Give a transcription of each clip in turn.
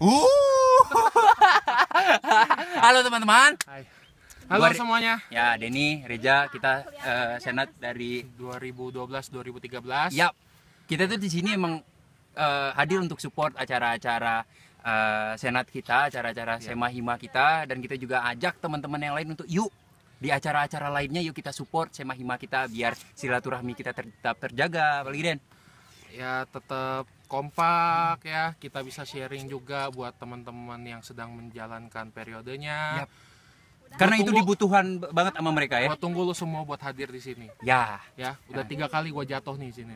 Uh. Halo teman-teman. Halo Gua, semuanya. Ya, Deni, Reja, kita uh, senat dari 2012 2013. Yap. Kita tuh di sini emang uh, hadir untuk support acara-acara uh, senat kita, acara-acara yeah. sema hima kita dan kita juga ajak teman-teman yang lain untuk yuk di acara-acara lainnya yuk kita support sema hima kita biar silaturahmi kita tetap terjaga. Apalagi Den ya tetap kompak ya kita bisa sharing juga buat teman-teman yang sedang menjalankan periodenya ya. karena tunggu, itu dibutuhkan dibutuhan banget sama mereka ya gua tunggu lo semua buat hadir di sini ya ya udah ya. tiga kali gua jatuh nih sini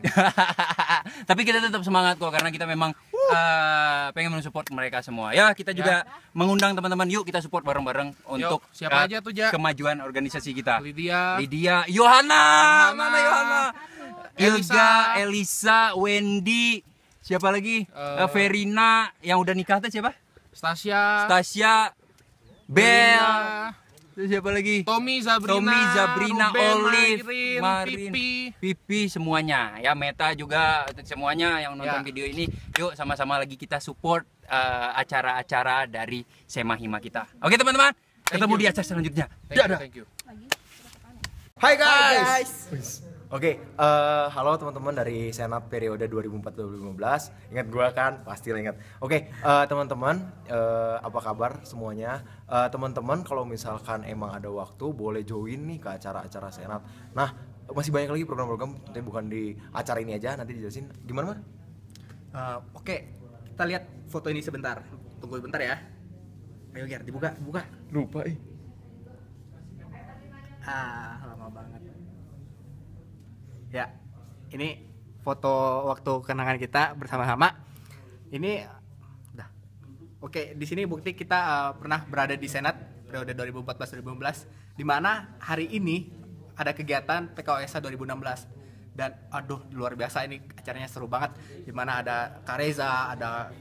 tapi kita tetap semangat kok karena kita memang uh, pengen mensupport mereka semua ya kita ya. juga ya. mengundang teman-teman yuk kita support bareng-bareng untuk siapa eh, aja tuh ja kemajuan organisasi kita Lydia Lydia Yohana mana Yohana Ilga, Elisa, Wendy, siapa lagi? Uh, Verina yang udah nikah tuh siapa? Stasia. Stasia. Bel. siapa lagi? Tommy, Sabrina, Tommy, Zabrina, Ruben, Olive, Marin, Marin, Pipi. Pipi semuanya. Ya Meta juga semuanya yang nonton ya. video ini. Yuk sama-sama lagi kita support eh, acara-acara uh, dari Semahima kita. Oke teman-teman, ketemu you. di acara selanjutnya. Thank Dadah. You, thank you. Hai guys. Hi guys. Oke, okay, uh, eh, halo teman-teman dari Senat periode 2014 2015 Ingat gua kan? Pasti ingat. Oke, okay, uh, eh, teman-teman, uh, apa kabar semuanya? Uh, teman-teman, kalau misalkan emang ada waktu, boleh join nih ke acara-acara Senat. Nah, masih banyak lagi program-program, tapi bukan di acara ini aja. Nanti dijelasin gimana, Mar? Uh, Oke, okay. kita lihat foto ini sebentar. Tunggu sebentar ya. Ayo, Ger, dibuka, buka. Lupa, ih. Eh. Ah, lama banget. Ya, ini foto waktu kenangan kita bersama-sama. Ini dah, Oke, di sini bukti kita uh, pernah berada di Senat periode 2014-2015 di mana hari ini ada kegiatan PKOSA 2016 dan aduh luar biasa ini acaranya seru banget di mana ada Kareza, ada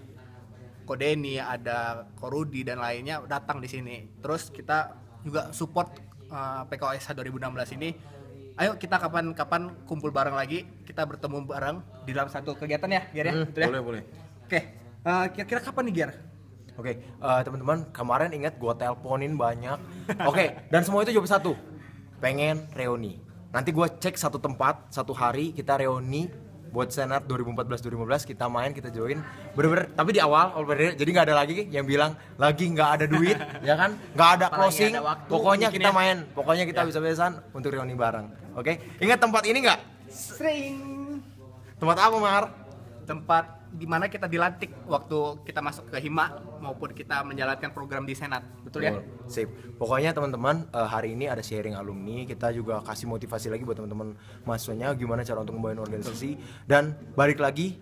Kodeni, ada Korudi dan lainnya datang di sini. Terus kita juga support uh, PKOSA 2016 ini ayo kita kapan-kapan kumpul bareng lagi kita bertemu bareng di dalam satu kegiatan ya Gier ya hmm, boleh gitu ya? boleh oke okay. uh, eh, kira-kira kapan nih Gier oke okay. uh, eh, teman-teman kemarin ingat gue teleponin banyak oke okay. dan semua itu jawab satu pengen reuni nanti gue cek satu tempat satu hari kita reuni buat senat 2014 2015 kita main kita join bener-bener tapi di awal jadi nggak ada lagi yang bilang lagi nggak ada duit ya kan nggak ada closing ada waktu, pokoknya kita ya. main pokoknya kita ya. bisa besan untuk reuni bareng Oke, okay? ingat tempat ini nggak? Sering. Tempat apa, Mar? Tempat di mana kita dilantik waktu kita masuk ke Hima maupun kita menjalankan program di Senat, betul ya? sip. Pokoknya teman-teman eh, hari ini ada sharing alumni, kita juga kasih motivasi lagi buat teman-teman mahasiswanya gimana cara untuk membangun organisasi dan balik lagi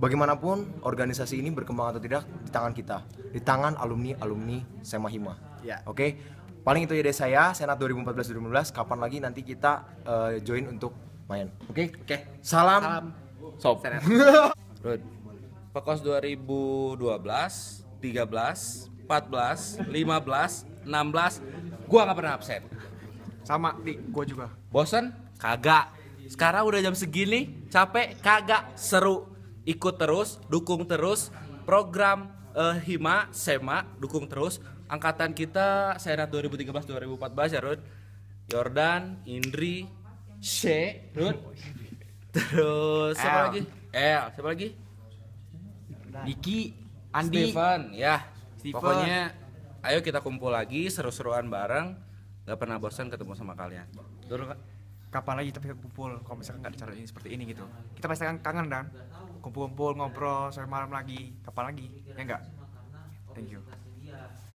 bagaimanapun organisasi ini berkembang atau tidak di tangan kita, di tangan alumni alumni Sema Hima. Ya. Oke paling itu ya dari saya senat 2014 2015 kapan lagi nanti kita uh, join untuk main oke okay? oke okay. salam, salam. sob tiga Rud pekos 2012 13 14 15 16 gua nggak pernah absen sama di gua juga bosan kagak sekarang udah jam segini capek kagak seru ikut terus dukung terus program uh, hima sema dukung terus angkatan kita Senat 2013 2014 ya Rud Jordan Indri She Rud terus L. lagi L, siapa lagi Diki Andi Steven ya Steven. pokoknya ayo kita kumpul lagi seru-seruan bareng Gak pernah bosan ketemu sama kalian dulu kapan lagi tapi kumpul kalau misalkan nggak cara ini seperti ini gitu kita pasti akan kangen dan kumpul-kumpul ngobrol sampai malam lagi kapan lagi ya enggak thank you